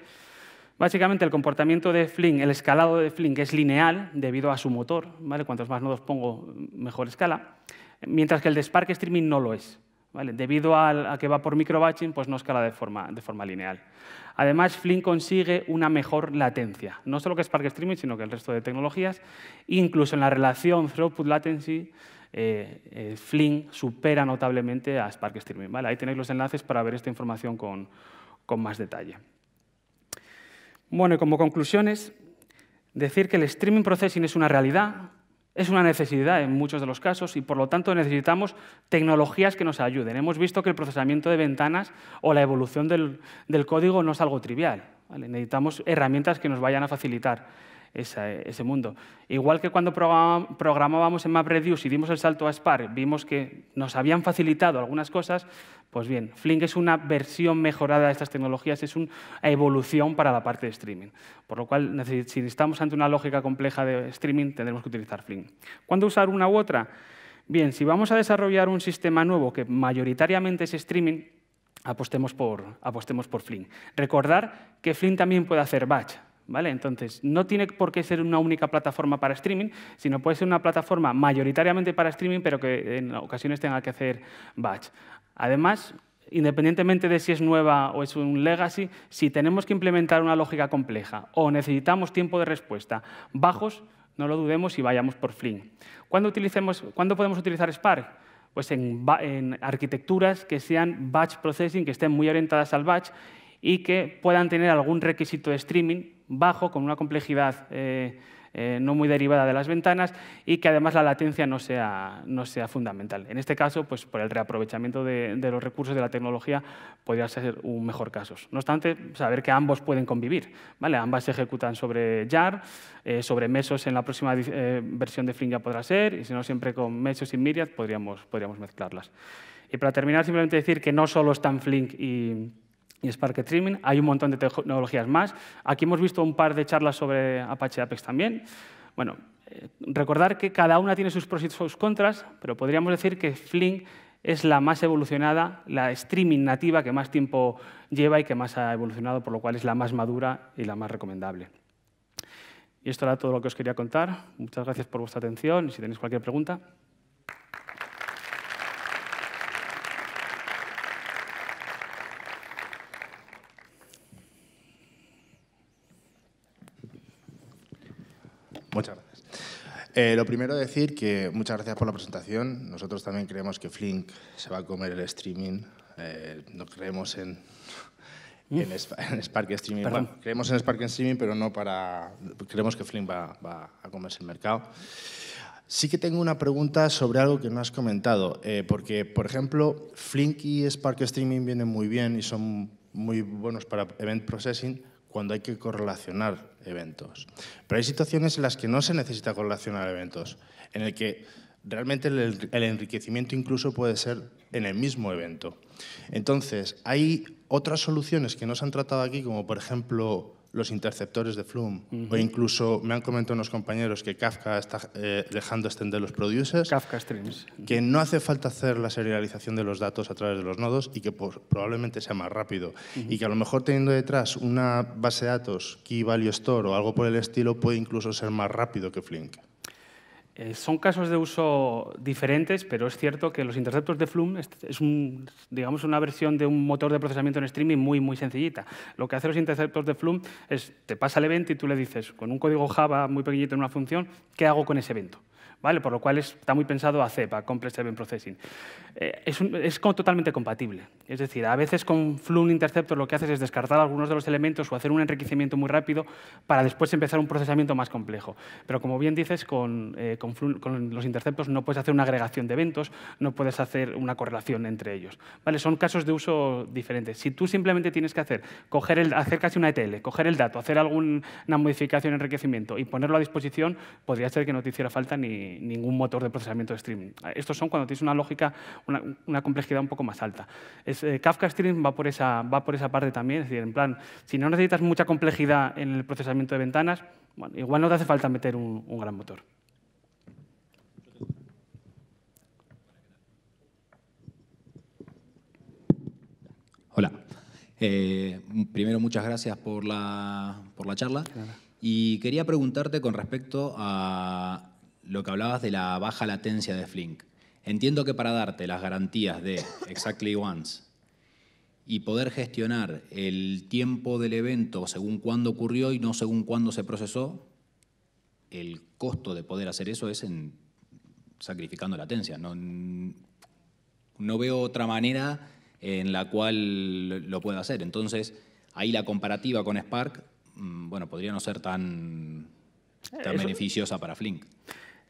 Básicamente el comportamiento de Flink, el escalado de Flink es lineal debido a su motor, ¿vale? cuantos más nodos pongo, mejor escala, mientras que el de Spark Streaming no lo es. Debido a, que va por microbatching, pues no escala de forma, lineal. Además, Flink consigue una mejor latencia, no solo que Spark Streaming, sino que el resto de tecnologías. Incluso en la relación throughput latency, eh, eh Flink supera notablemente a Spark Streaming. Ahí tenéis los enlaces para ver esta información con, con más detalle. Bueno, y como conclusiones, decir que el streaming processing es una realidad, es una necesidad en muchos de los casos y por lo tanto necesitamos tecnologías que nos ayuden. Hemos visto que el procesamiento de ventanas o la evolución del, código no es algo trivial. Necesitamos herramientas que nos vayan a facilitar ese mundo. Igual que cuando programábamos en MapReduce y dimos el salto a Spark, vimos que nos habían facilitado algunas cosas, pues bien, Flink es una versión mejorada de estas tecnologías, es una evolución para la parte de streaming. Por lo cual, si estamos ante una lógica compleja de streaming, tendremos que utilizar Flink. ¿Cuándo usar una u otra? Bien, si vamos a desarrollar un sistema nuevo que mayoritariamente es streaming, apostemos por, apostemos por Flink. Recordar que Flink también puede hacer batch. ¿Vale? Entonces, no tiene por qué ser una única plataforma para streaming, sino puede ser una plataforma mayoritariamente para streaming, pero que en ocasiones tenga que hacer batch. Además, independientemente de si es nueva o es un legacy, si tenemos que implementar una lógica compleja o necesitamos tiempo de respuesta bajos, no lo dudemos y vayamos por Flink. ¿Cuándo, utilicemos, podemos utilizar Spark? Pues en arquitecturas que sean batch processing, que estén muy orientadas al batch y que puedan tener algún requisito de streaming bajo, con una complejidad eh, eh, no muy derivada de las ventanas y que además la latencia no sea, no sea fundamental. En este caso, pues por el reaprovechamiento de, los recursos de la tecnología podría ser un mejor caso. No obstante, saber que ambos pueden convivir. ¿vale? Ambas se ejecutan sobre JAR, eh, sobre Mesos en la próxima versión de Flink ya podrá ser y si no siempre con Mesos y Myriad podríamos, podríamos mezclarlas. Y para terminar, simplemente decir que no solo están Flink y y Spark Streaming. Hay un montón de tecnologías más. Aquí hemos visto un par de charlas sobre Apache Apex también. Bueno, eh, recordar que cada una tiene sus pros y sus contras, pero podríamos decir que Flink es la más evolucionada, la streaming nativa que más tiempo lleva y que más ha evolucionado, por lo cual es la más madura y la más recomendable. Y esto era todo lo que os quería contar. Muchas gracias por vuestra atención y si tenéis cualquier pregunta. Eh, lo primero decir que muchas gracias por la presentación. Nosotros también creemos que Flink se va a comer el streaming. Eh, no creemos en, mm. Spark Streaming. creemos en Spark Streaming, pero no para... Creemos que Flink va, a comerse el mercado. Sí que tengo una pregunta sobre algo que no has comentado, eh, porque, por ejemplo, Flink y Spark Streaming vienen muy bien y son muy buenos para event processing cuando hay que correlacionar eventos. Pero hay situaciones en las que no se necesita correlacionar eventos, en el que realmente el enriquecimiento incluso puede ser en el mismo evento. Entonces, hay otras soluciones que no se han tratado aquí, como por ejemplo los interceptores de Flume, o incluso me han comentado unos compañeros que Kafka está eh, dejando extender los producers. Kafka Streams. Que no hace falta hacer la serialización de los datos a través de los nodos y que probablemente sea más rápido. Y que a lo mejor teniendo detrás una base de datos, Key Value Store o algo por el estilo, puede incluso ser más rápido que Flink. Eh, son casos de uso diferentes, pero es cierto que los interceptos de Flume es digamos, una versión de un motor de procesamiento en streaming muy, muy sencillita. Lo que hacen los interceptos de Flume es, te pasa el evento y tú le dices, con un código Java muy pequeñito en una función, ¿qué hago con ese evento? ¿vale? por lo cual está muy pensado a CEPA, Complex Event Processing. Eh, es, es totalmente compatible. Es decir, a veces con Flume Interceptor lo que haces es descartar algunos de los elementos o hacer un enriquecimiento muy rápido para después empezar un procesamiento más complejo. Pero como bien dices, con, eh, con, los interceptos no puedes hacer una agregación de eventos, no puedes hacer una correlación entre ellos. ¿Vale? Son casos de uso diferentes. Si tú simplemente tienes que hacer, coger el, hacer casi una ETL, coger el dato, hacer alguna modificación, enriquecimiento y ponerlo a disposición, podría ser que no te hiciera falta ni, ningún motor de procesamiento de streaming. Ah, estos son cuando tienes una lógica, una, complejidad un poco más alta. Eh, Kafka Stream va por, esa, va por esa parte también, es decir, en plan, si no necesitas mucha complejidad en el procesamiento de ventanas, igual no te hace falta meter un, gran motor. Hola. Eh, primero, muchas gracias por la, charla. Y quería preguntarte con respecto a lo que hablabas de la baja latencia de Flink. Entiendo que para darte las garantías de Exactly Once y poder gestionar el tiempo del evento según cuándo ocurrió y no según cuándo se procesó, el costo de poder hacer eso es en sacrificando latencia. No, veo otra manera en la cual lo pueda hacer. Entonces, ahí la comparativa con Spark, mm, bueno, podría no ser tan, tan eh, beneficiosa para Flink.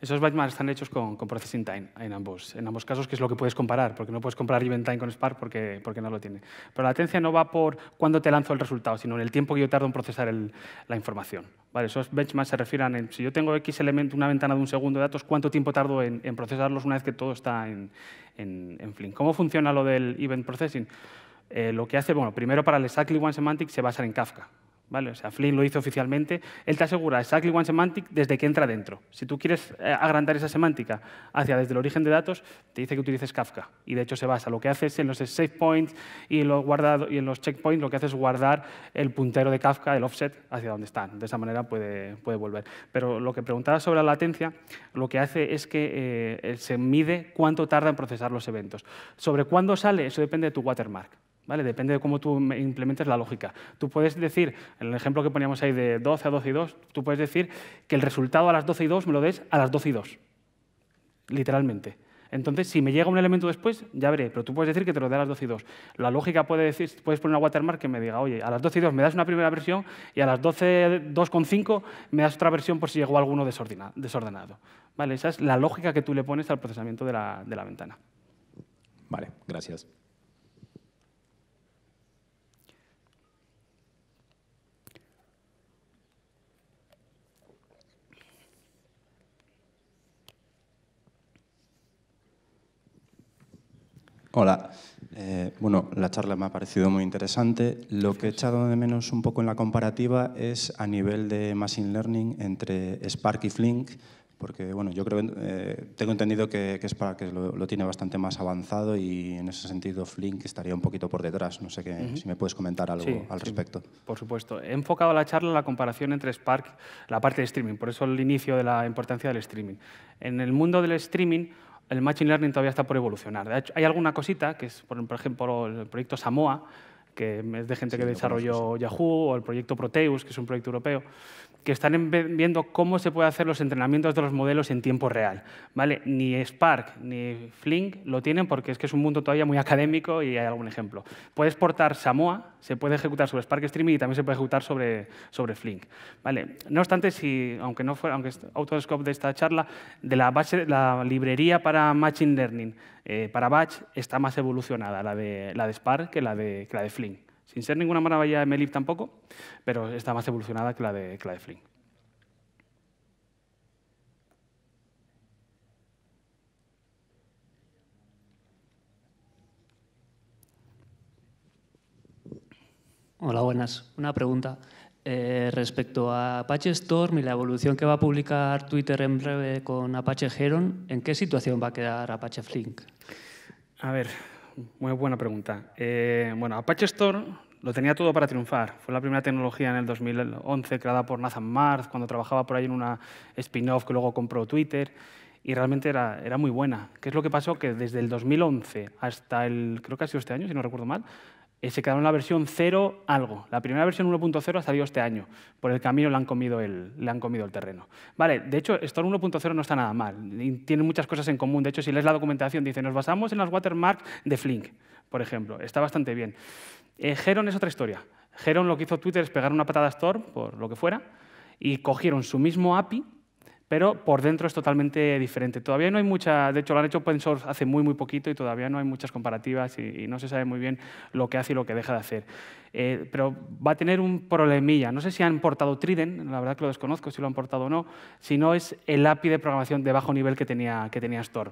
Esos benchmarks están hechos con, processing time en ambos, en ambos casos, que es lo que puedes comparar, porque no puedes comparar event time con Spark porque, porque no lo tiene. Pero la latencia no va por cuándo te lanzo el resultado, sino en el tiempo que yo tardo en procesar la información. Vale, esos benchmarks se refieren en si yo tengo X elemento, una ventana de un segundo de datos, cuánto tiempo tardo en, procesarlos una vez que todo está en, Flink. ¿Cómo funciona lo del event processing? Eh, lo que hace, bueno, primero para el exactly one semantic se basa en Kafka. ¿Vale? O sea, Flynn lo hizo oficialmente. Él te asegura exactly one semantic desde que entra dentro. Si tú quieres eh, agrandar esa semántica hacia desde el origen de datos, te dice que utilices Kafka. Y de hecho se basa. Lo que hace es en los save points y, los y en los checkpoints, lo que hace es guardar el puntero de Kafka, el offset, hacia donde están. De esa manera puede, volver. Pero lo que preguntaba sobre la latencia, lo que hace es que eh, se mide cuánto tarda en procesar los eventos. Sobre cuándo sale, eso depende de tu watermark. ¿Vale? Depende de cómo tú implementes la lógica. Tú puedes decir, en el ejemplo que poníamos ahí de 12 a 12 y 2, tú puedes decir que el resultado a las 12 y 2 me lo des a las 12 y 2, literalmente. Entonces, si me llega un elemento después, ya veré, pero tú puedes decir que te lo dé a las 12 y 2. La lógica puede decir, puedes poner una watermark que me diga, oye, a las 12 y 2 me das una primera versión y a las 12, 2,5 me das otra versión por si llegó alguno desordenado. ¿Vale? Esa es la lógica que tú le pones al procesamiento de la ventana. Vale, gracias. Hola. Eh, bueno, la charla me ha parecido muy interesante. Lo que he echado de menos un poco en la comparativa es a nivel de Machine Learning entre Spark y Flink, porque bueno, yo creo, eh, tengo entendido que, Spark lo, tiene bastante más avanzado y en ese sentido Flink estaría un poquito por detrás. No sé si me puedes comentar algo al respecto. Sí, por supuesto. He enfocado la charla en la comparación entre Spark, la parte de streaming, por eso el inicio de la importancia del streaming. En el mundo del streaming el Machine Learning todavía está por evolucionar. De hecho, hay alguna cosita, que es, por ejemplo, el proyecto Samoa, que es de gente que desarrolló Yahoo, o el proyecto Proteus, que es un proyecto europeo, que están viendo cómo se puede hacer los entrenamientos de los modelos en tiempo real. ¿vale? Ni Spark ni Flink lo tienen porque es que es un mundo todavía muy académico y hay algún ejemplo. Puede exportar Samoa, se puede ejecutar sobre Spark Streaming y también se puede ejecutar sobre, sobre Flink. ¿vale? No obstante, si, aunque no fuera aunque es autoscope de esta charla, de la, la librería para Machine Learning eh, para Batch está más evolucionada la de, la de Spark que la de, que la de Flink. Sin ser ninguna maravilla de Melip tampoco, pero está más evolucionada que la de, Flink. Hola, buenas. Una pregunta. Eh, respecto a Apache Storm y la evolución que va a publicar Twitter en breve con Apache Heron, ¿en qué situación va a quedar Apache Flink? A ver, muy buena pregunta. Eh, bueno, Apache Store lo tenía todo para triunfar. Fue la primera tecnología en el 2011 creada por Nathan Marth, cuando trabajaba por ahí en una spin-off que luego compró Twitter, y realmente era, era muy buena. ¿Qué es lo que pasó? Que desde el 2011 hasta el, creo que ha sido este año, si no recuerdo mal, eh, se quedaron la versión 0 algo. La primera versión 1.0 ha salido este año. Por el camino le han comido el, le han comido el terreno. Vale, de hecho, Storm 1.0 no está nada mal. Tiene muchas cosas en común. De hecho, si lees la documentación, dice, nos basamos en las watermarks de Flink, por ejemplo. Está bastante bien. Eh, Heron es otra historia. Heron lo que hizo Twitter es pegar una patada a Storm, por lo que fuera, y cogieron su mismo API pero por dentro es totalmente diferente. Todavía no hay mucha, de hecho lo han hecho open source hace muy muy poquito y todavía no hay muchas comparativas y, no se sabe muy bien lo que hace y lo que deja de hacer. Eh, pero va a tener un problemilla. No sé si han portado Trident, la verdad que lo desconozco si lo han portado o no, si no es el API de programación de bajo nivel que tenía, que tenía Store.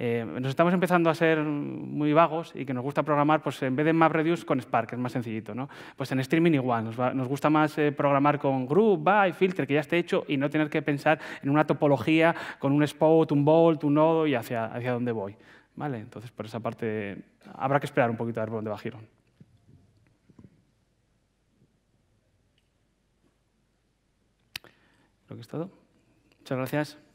Eh, nos estamos empezando a ser muy vagos y que nos gusta programar, pues en vez de MapReduce, con Spark, es más sencillito. ¿no? Pues en streaming igual, nos, gusta más eh, programar con Group, By, Filter, que ya esté hecho y no tener que pensar en una topología con un Spot, un Bolt, un nodo y hacia, hacia dónde voy. ¿Vale? Entonces, por esa parte, habrá que esperar un poquito a ver por dónde va Giron. que es todo. Muchas gracias.